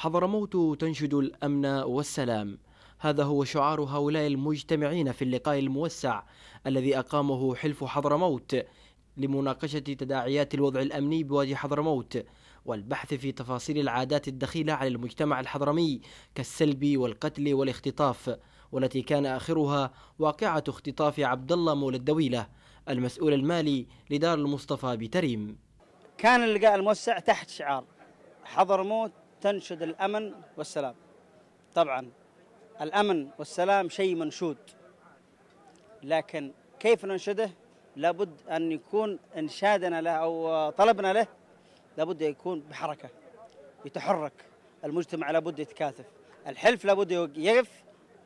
حضرموت تنشد الامن والسلام هذا هو شعار هؤلاء المجتمعين في اللقاء الموسع الذي اقامه حلف حضرموت لمناقشه تداعيات الوضع الامني بوادي حضرموت والبحث في تفاصيل العادات الدخيله على المجتمع الحضرمي كالسلب والقتل والاختطاف والتي كان اخرها واقعه اختطاف عبد الله مولى الدويله المسؤول المالي لدار المصطفى بتريم كان اللقاء الموسع تحت شعار حضرموت تنشد الأمن والسلام طبعا الأمن والسلام شيء منشود لكن كيف ننشده لابد أن يكون إنشادنا له أو طلبنا له لابد يكون بحركة يتحرك المجتمع لابد يتكاثف الحلف لابد يقف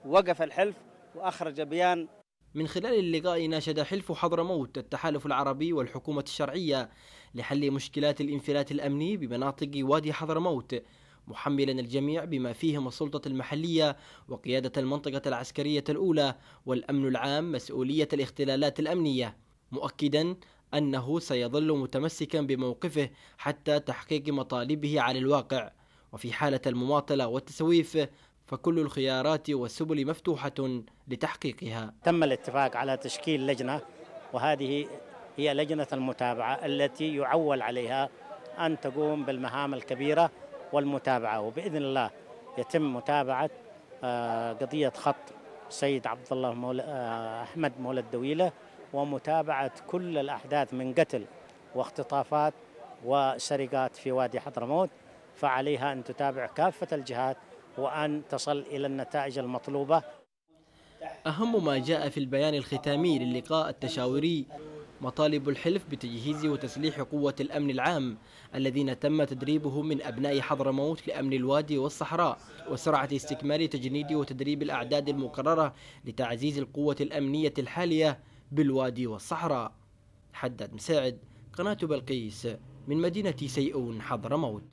وقف الحلف وأخرج بيان من خلال اللقاء ناشد حلف حضرموت التحالف العربي والحكومة الشرعية لحل مشكلات الانفلات الأمني بمناطق وادي حضرموت محملا الجميع بما فيهم السلطة المحلية وقيادة المنطقة العسكرية الأولى والأمن العام مسؤولية الاختلالات الأمنية مؤكدا أنه سيظل متمسكا بموقفه حتى تحقيق مطالبه على الواقع وفي حالة المماطلة والتسويف فكل الخيارات والسبل مفتوحة لتحقيقها تم الاتفاق على تشكيل لجنة وهذه هي لجنة المتابعة التي يعول عليها أن تقوم بالمهام الكبيرة والمتابعة وبإذن الله يتم متابعة آه، قضية خط سيد عبد الله مول آه، أحمد مولى الدويلة ومتابعة كل الأحداث من قتل واختطافات وسرقات في وادي حضرموت فعليها أن تتابع كافة الجهات وأن تصل إلى النتائج المطلوبة أهم ما جاء في البيان الختامي للقاء التشاوري مطالب الحلف بتجهيز وتسليح قوة الأمن العام الذين تم تدريبهم من أبناء حضرموت لأمن الوادي والصحراء وسرعة استكمال تجنيد وتدريب الأعداد المقررة لتعزيز القوة الأمنية الحالية بالوادي والصحراء حداد مساعد قناة بلقيس من مدينة سيئون حضرموت